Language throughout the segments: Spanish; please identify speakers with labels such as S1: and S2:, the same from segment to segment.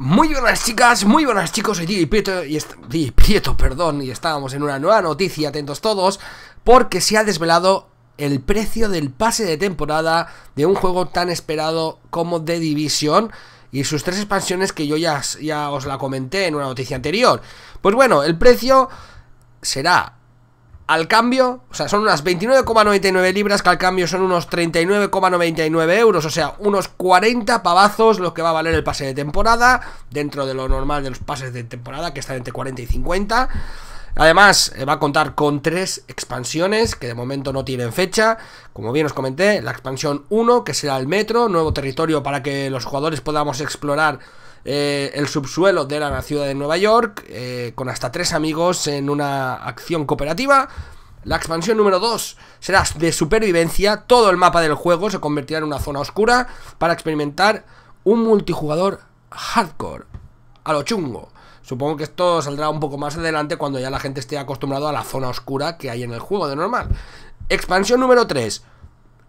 S1: Muy buenas chicas, muy buenas chicos, soy DJ Prieto, y perdón, y estábamos en una nueva noticia, atentos todos, porque se ha desvelado el precio del pase de temporada de un juego tan esperado como The Division y sus tres expansiones que yo ya os la comenté en una noticia anterior. Pues bueno, el precio será al cambio, o sea, son unas 29,99 libras, que al cambio son unos 39,99 euros, o sea, unos 40 pavazos lo que va a valer el pase de temporada, dentro de lo normal de los pases de temporada, que están entre 40 y 50. Además, eh, va a contar con tres expansiones que de momento no tienen fecha. Como bien os comenté, la expansión 1, que será el metro, nuevo territorio para que los jugadores podamos explorar eh, el subsuelo de la ciudad de Nueva York, eh, con hasta tres amigos en una acción cooperativa. La expansión número 2 será de supervivencia, todo el mapa del juego se convertirá en una zona oscura para experimentar un multijugador hardcore, a lo chungo. Supongo que esto saldrá un poco más adelante cuando ya la gente esté acostumbrado a la zona oscura que hay en el juego de normal. Expansión número 3.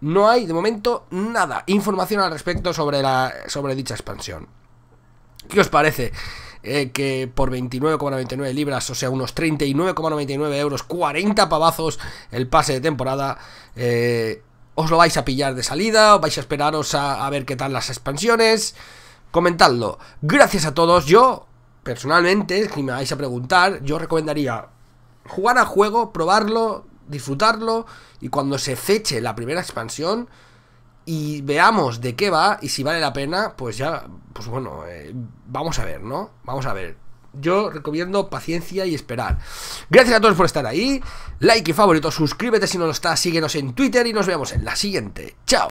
S1: No hay, de momento, nada. Información al respecto sobre, la, sobre dicha expansión. ¿Qué os parece? Eh, que por 29,99 libras, o sea, unos 39,99 euros, 40 pavazos el pase de temporada. Eh, ¿Os lo vais a pillar de salida? ¿Os vais a esperaros a, a ver qué tal las expansiones? Comentadlo. Gracias a todos. Yo personalmente, si me vais a preguntar, yo recomendaría jugar al juego, probarlo, disfrutarlo y cuando se feche la primera expansión y veamos de qué va y si vale la pena, pues ya, pues bueno, eh, vamos a ver, ¿no? Vamos a ver. Yo recomiendo paciencia y esperar. Gracias a todos por estar ahí. Like y favorito, suscríbete si no lo estás, síguenos en Twitter y nos vemos en la siguiente. Chao.